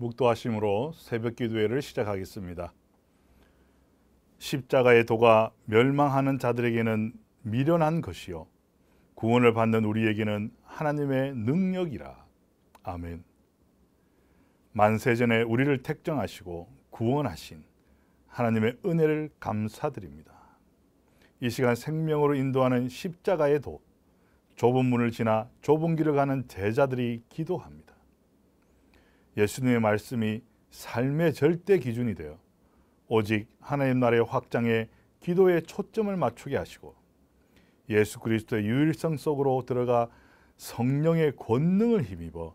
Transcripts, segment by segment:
묵도하심으로 새벽 기도회를 시작하겠습니다. 십자가의 도가 멸망하는 자들에게는 미련한 것이요 구원을 받는 우리에게는 하나님의 능력이라. 아멘. 만세전에 우리를 택정하시고 구원하신 하나님의 은혜를 감사드립니다. 이 시간 생명으로 인도하는 십자가의 도, 좁은 문을 지나 좁은 길을 가는 제자들이 기도합니다. 예수님의 말씀이 삶의 절대 기준이 되어 오직 하나님 나라의 확장에 기도에 초점을 맞추게 하시고 예수 그리스도의 유일성 속으로 들어가 성령의 권능을 힘입어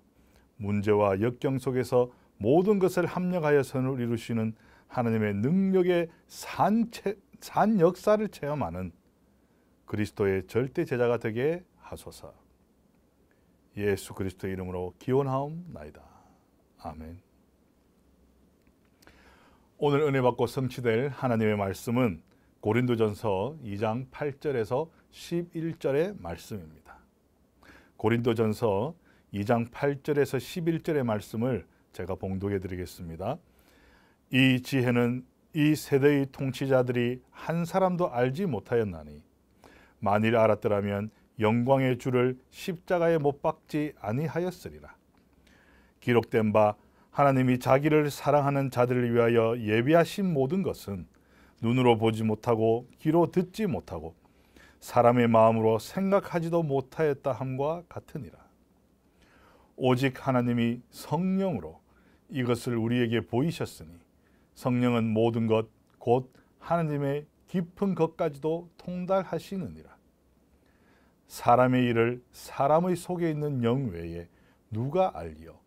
문제와 역경 속에서 모든 것을 합력하여 선을 이루시는 하나님의 능력의 산, 체, 산 역사를 체험하는 그리스도의 절대 제자가 되게 하소서. 예수 그리스도의 이름으로 기원하옵나이다. 아멘. 오늘 은혜 받고 성취될 하나님의 말씀은 고린도전서 2장 8절에서 11절의 말씀입니다. 고린도전서 2장 8절에서 11절의 말씀을 제가 봉독해 드리겠습니다. 이 지혜는 이 세대의 통치자들이 한 사람도 알지 못하였나니 만일 알았더라면 영광의 주를 십자가에 못 박지 아니하였으리라. 기록된 바 하나님이 자기를 사랑하는 자들을 위하여 예비하신 모든 것은 눈으로 보지 못하고 귀로 듣지 못하고 사람의 마음으로 생각하지도 못하였다 함과 같으니라. 오직 하나님이 성령으로 이것을 우리에게 보이셨으니 성령은 모든 것 곧 하나님의 깊은 것까지도 통달하시느니라. 사람의 일을 사람의 속에 있는 영 외에 누가 알리요?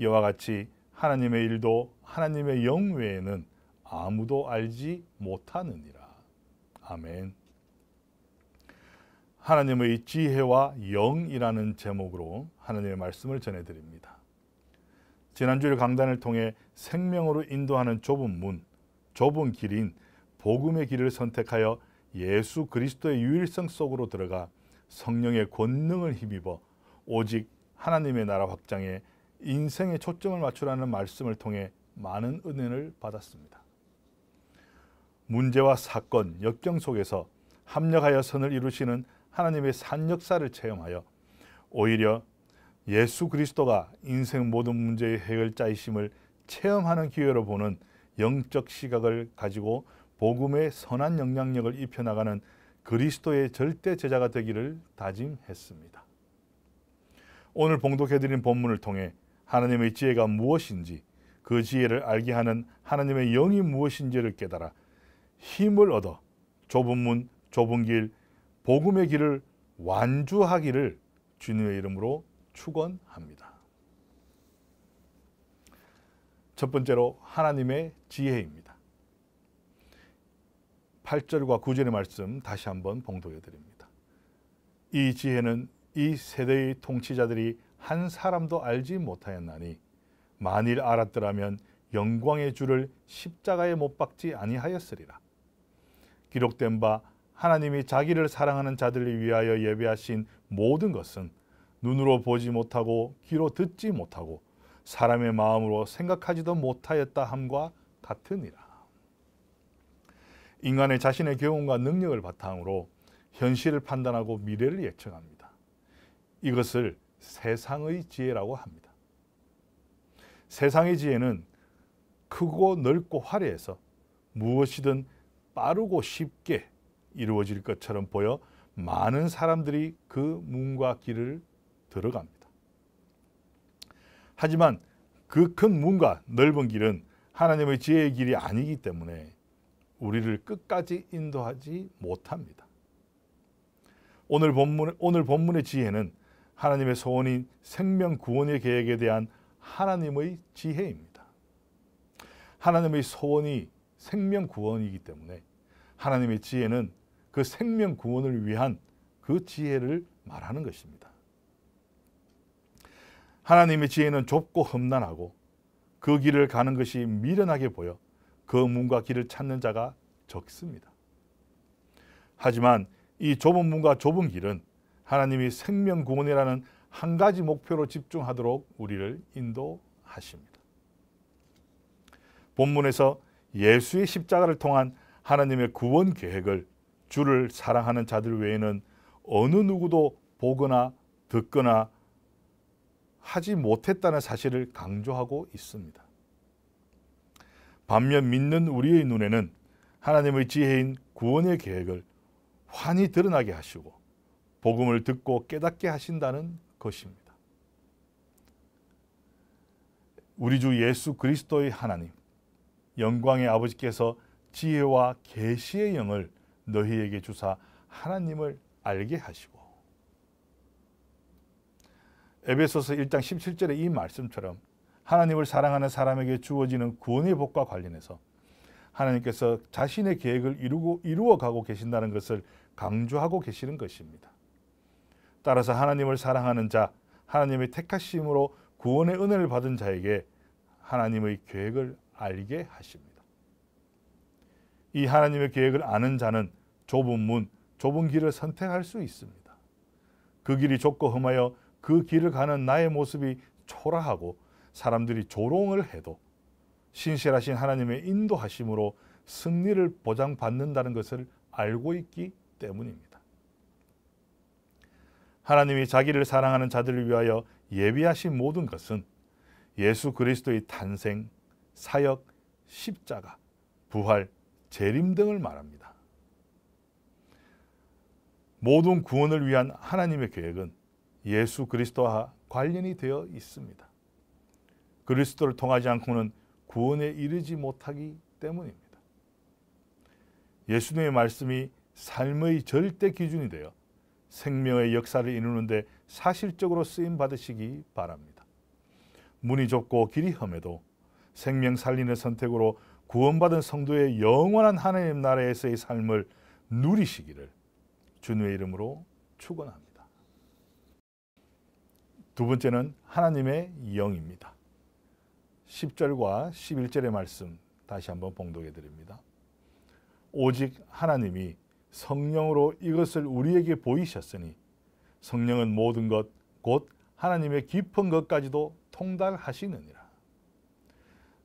이와 같이 하나님의 일도 하나님의 영 외에는 아무도 알지 못하느니라. 아멘. 하나님의 지혜와 영이라는 제목으로 하나님의 말씀을 전해드립니다. 지난주일 강단을 통해 생명으로 인도하는 좁은 문, 좁은 길인 복음의 길을 선택하여 예수 그리스도의 유일성 속으로 들어가 성령의 권능을 힘입어 오직 하나님의 나라 확장에 인생에 초점을 맞추라는 말씀을 통해 많은 은혜를 받았습니다. 문제와 사건, 역경 속에서 합력하여 선을 이루시는 하나님의 산역사를 체험하여 오히려 예수 그리스도가 인생 모든 문제의 해결자이심을 체험하는 기회로 보는 영적 시각을 가지고 복음의 선한 영향력을 입혀나가는 그리스도의 절대 제자가 되기를 다짐했습니다. 오늘 봉독해드린 본문을 통해 하나님의 지혜가 무엇인지 그 지혜를 알게 하는 하나님의 영이 무엇인지를 깨달아 힘을 얻어 좁은 문, 좁은 길, 복음의 길을 완주하기를 주님의 이름으로 축원합니다. 첫 번째로 하나님의 지혜입니다. 8절과 9절의 말씀 다시 한번 봉독해 드립니다. 이 지혜는 이 세대의 통치자들이 한 사람도 알지 못하였나니 만일 알았더라면 영광의 주를 십자가에 못 박지 아니하였으리라. 기록된 바 하나님이 자기를 사랑하는 자들을 위하여 예배하신 모든 것은 눈으로 보지 못하고 귀로 듣지 못하고 사람의 마음으로 생각하지도 못하였다 함과 같으니라. 인간의 자신의 경험과 능력을 바탕으로 현실을 판단하고 미래를 예측합니다. 이것을 세상의 지혜라고 합니다. 세상의 지혜는 크고 넓고 화려해서 무엇이든 빠르고 쉽게 이루어질 것처럼 보여 많은 사람들이 그 문과 길을 들어갑니다. 하지만 그 큰 문과 넓은 길은 하나님의 지혜의 길이 아니기 때문에 우리를 끝까지 인도하지 못합니다. 오늘 본문 오늘 본문의 지혜는 하나님의 소원인 생명 구원의 계획에 대한 하나님의 지혜입니다. 하나님의 소원이 생명 구원이기 때문에 하나님의 지혜는 그 생명 구원을 위한 그 지혜를 말하는 것입니다. 하나님의 지혜는 좁고 험난하고 그 길을 가는 것이 미련하게 보여 그 문과 길을 찾는 자가 적습니다. 하지만 이 좁은 문과 좁은 길은 하나님이 생명 구원이라는 한 가지 목표로 집중하도록 우리를 인도하십니다. 본문에서 예수의 십자가를 통한 하나님의 구원 계획을 주를 사랑하는 자들 외에는 어느 누구도 보거나 듣거나 하지 못했다는 사실을 강조하고 있습니다. 반면 믿는 우리의 눈에는 하나님의 지혜인 구원의 계획을 환히 드러나게 하시고 복음을 듣고 깨닫게 하신다는 것입니다. 우리 주 예수 그리스도의 하나님 영광의 아버지께서 지혜와 계시의 영을 너희에게 주사 하나님을 알게 하시고 에베소서 1장 17절의 이 말씀처럼 하나님을 사랑하는 사람에게 주어지는 구원의 복과 관련해서 하나님께서 자신의 계획을 이루고 이루어 가고 계신다는 것을 강조하고 계시는 것입니다. 따라서 하나님을 사랑하는 자, 하나님의 택하심으로 구원의 은혜를 받은 자에게 하나님의 계획을 알게 하십니다. 이 하나님의 계획을 아는 자는 좁은 문, 좁은 길을 선택할 수 있습니다. 그 길이 좁고 험하여 그 길을 가는 나의 모습이 초라하고 사람들이 조롱을 해도 신실하신 하나님의 인도하심으로 승리를 보장받는다는 것을 알고 있기 때문입니다. 하나님이 자기를 사랑하는 자들을 위하여 예비하신 모든 것은 예수 그리스도의 탄생, 사역, 십자가, 부활, 재림 등을 말합니다. 모든 구원을 위한 하나님의 계획은 예수 그리스도와 관련이 되어 있습니다. 그리스도를 통하지 않고는 구원에 이르지 못하기 때문입니다. 예수님의 말씀이 삶의 절대 기준이 되어 생명의 역사를 이루는데 사실적으로 쓰임 받으시기 바랍니다. 문이 좁고 길이 험해도 생명 살리는 선택으로 구원받은 성도의 영원한 하나님 나라에서의 삶을 누리시기를 주님의 이름으로 축원합니다. 두 번째는 하나님의 영입니다. 1절과 11절의 말씀 다시 한번 봉독해 드립니다. 오직 하나님이 성령으로 이것을 우리에게 보이셨으니 성령은 모든 것곧 하나님의 깊은 것까지도 통달하시느니라.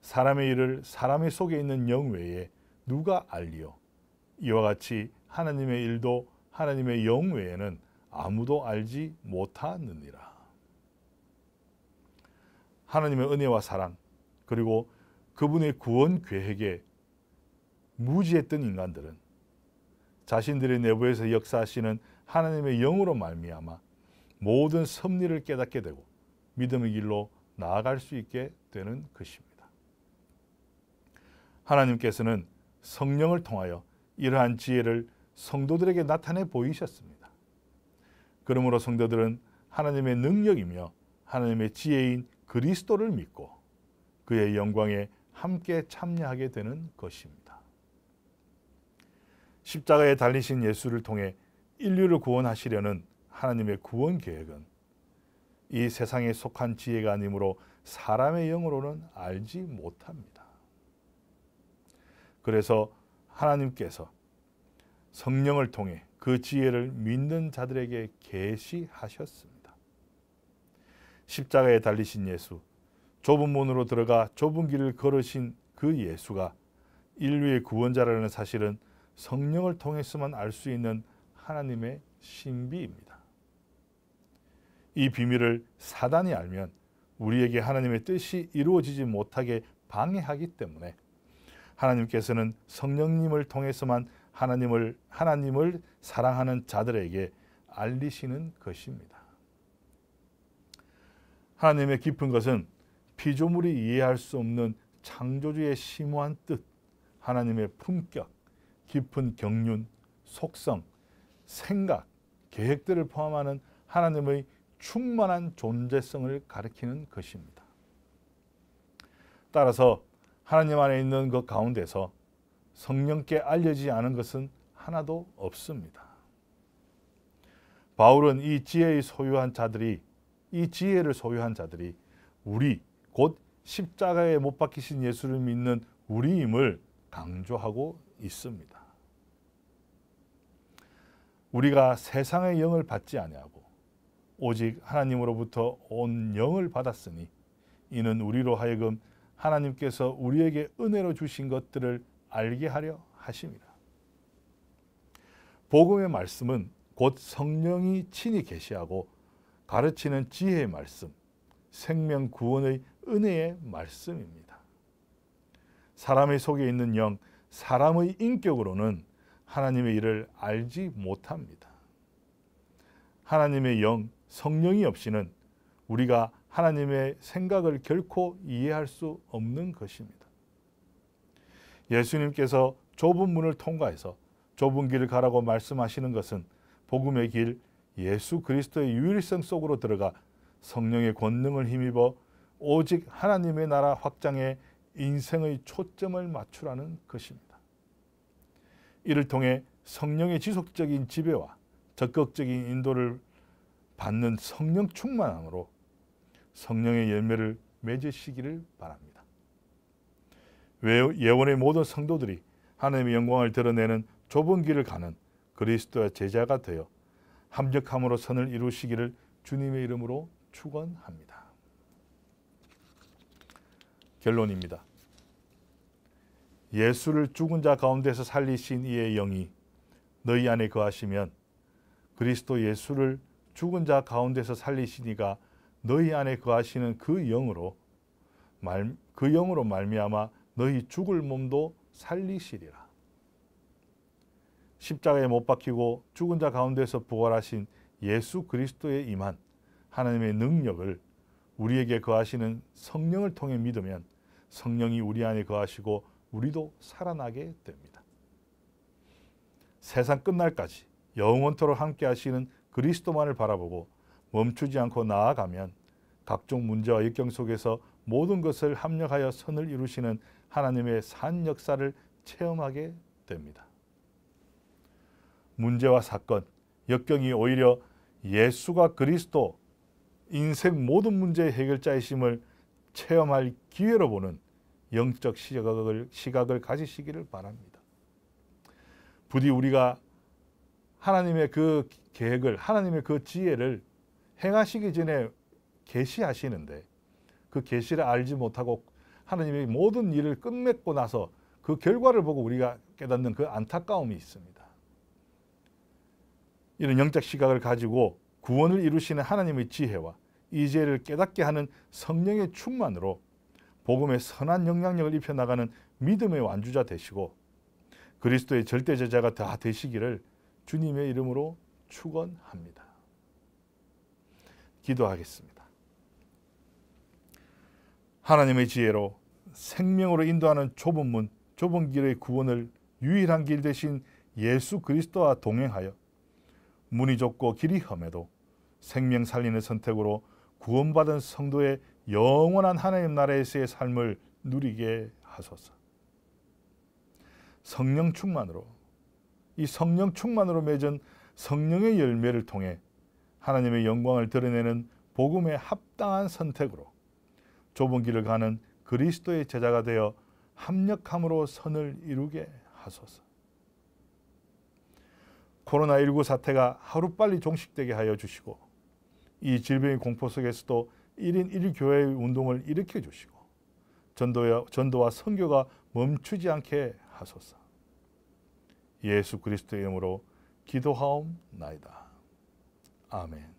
사람의 일을 사람의 속에 있는 영 외에 누가 알리요? 이와 같이 하나님의 일도 하나님의 영 외에는 아무도 알지 못하느니라. 하나님의 은혜와 사랑 그리고 그분의 구원 계획에 무지했던 인간들은 자신들의 내부에서 역사하시는 하나님의 영으로 말미암아 모든 섭리를 깨닫게 되고 믿음의 길로 나아갈 수 있게 되는 것입니다. 하나님께서는 성령을 통하여 이러한 지혜를 성도들에게 나타내 보이셨습니다. 그러므로 성도들은 하나님의 능력이며 하나님의 지혜인 그리스도를 믿고 그의 영광에 함께 참여하게 되는 것입니다. 십자가에 달리신 예수를 통해 인류를 구원하시려는 하나님의 구원 계획은 이 세상에 속한 지혜가 아니므로 사람의 영으로는 알지 못합니다. 그래서 하나님께서 성령을 통해 그 지혜를 믿는 자들에게 계시하셨습니다. 십자가에 달리신 예수, 좁은 문으로 들어가 좁은 길을 걸으신 그 예수가 인류의 구원자라는 사실은 성령을 통해서만 알 수 있는 하나님의 신비입니다. 이 비밀을 사단이 알면 우리에게 하나님의 뜻이 이루어지지 못하게 방해하기 때문에 하나님께서는 성령님을 통해서만 하나님을 하나님을 사랑하는 자들에게 알리시는 것입니다. 하나님의 깊은 것은 피조물이 이해할 수 없는 창조주의 심오한 뜻, 하나님의 품격, 깊은 경륜, 속성, 생각, 계획들을 포함하는 하나님의 충만한 존재성을 가리키는 것입니다. 따라서 하나님 안에 있는 것 그 가운데서 성령께 알려지지 않은 것은 하나도 없습니다. 바울은 이 지혜의 소유한 자들이 이 지혜를 소유한 자들이 우리 곧 십자가에 못 박히신 예수를 믿는 우리임을 강조하고 있습니다. 우리가 세상의 영을 받지 아니하고 오직 하나님으로부터 온 영을 받았으니 이는 우리로 하여금 하나님께서 우리에게 은혜로 주신 것들을 알게 하려 하심이라. 복음의 말씀은 곧 성령이 친히 계시하고 가르치는 지혜의 말씀, 생명 구원의 은혜의 말씀입니다. 사람의 속에 있는 영, 사람의 인격으로는 하나님의 일을 알지 못합니다. 하나님의 영, 성령이 없이는 우리가 하나님의 생각을 결코 이해할 수 없는 것입니다. 예수님께서 좁은 문을 통과해서 좁은 길을 가라고 말씀하시는 것은 복음의 길 예수 그리스도의 유일성 속으로 들어가 성령의 권능을 힘입어 오직 하나님의 나라 확장에 인생의 초점을 맞추라는 것입니다. 이를 통해 성령의 지속적인 지배와 적극적인 인도를 받는 성령 충만함으로 성령의 열매를 맺으시기를 바랍니다. 예원의 모든 성도들이 하나님의 영광을 드러내는 좁은 길을 가는 그리스도의 제자가 되어 함적함으로 선을 이루시기를 주님의 이름으로 축원합니다. 결론입니다. 예수를 죽은 자 가운데서 살리신 이의 영이 너희 안에 거하시면 그리스도 예수를 죽은 자 가운데서 살리시니가 너희 안에 거하시는 그 영으로 말, 그 영으로 말미암아 너희 죽을 몸도 살리시리라. 십자가에 못 박히고 죽은 자 가운데서 부활하신 예수 그리스도의 임한 하나님의 능력을 우리에게 거하시는 성령을 통해 믿으면 성령이 우리 안에 거하시고 우리도 살아나게 됩니다. 세상 끝날까지 영원토록 함께 하시는 그리스도만을 바라보고 멈추지 않고 나아가면 각종 문제와 역경 속에서 모든 것을 합력하여 선을 이루시는 하나님의 산 역사를 체험하게 됩니다. 문제와 사건, 역경이 오히려 예수가 그리스도 인생 모든 문제의 해결자이심을 체험할 기회로 보는 영적 시각을, 시각을 가지시기를 바랍니다. 부디 우리가 하나님의 그 계획을, 하나님의 그 지혜를 행하시기 전에 계시하시는데 그 계시를 알지 못하고 하나님의 모든 일을 끝맺고 나서 그 결과를 보고 우리가 깨닫는 그 안타까움이 있습니다. 이런 영적 시각을 가지고 구원을 이루시는 하나님의 지혜와 이지를 깨닫게 하는 성령의 충만으로 복음의 선한 영향력을 입혀 나가는 믿음의 완주자 되시고 그리스도의 절대 제자가 다 되시기를 주님의 이름으로 축원합니다. 기도하겠습니다. 하나님의 지혜로 생명으로 인도하는 좁은 문, 좁은 길의 구원을 유일한 길 대신 예수 그리스도와 동행하여 문이 좁고 길이 험해도 생명 살리는 선택으로 구원받은 성도의 영원한 하나님 나라에서의 삶을 누리게 하소서. 성령 충만으로 이 성령 충만으로 맺은 성령의 열매를 통해 하나님의 영광을 드러내는 복음에 합당한 선택으로 좁은 길을 가는 그리스도의 제자가 되어 합력함으로 선을 이루게 하소서. 코로나19 사태가 하루빨리 종식되게 하여 주시고 이 질병의 공포 속에서도 1인 1교회의 운동을 일으켜 주시고 전도와, 전도와 선교가 멈추지 않게 하소서. 예수 그리스도의 이름으로 기도하옵나이다. 아멘.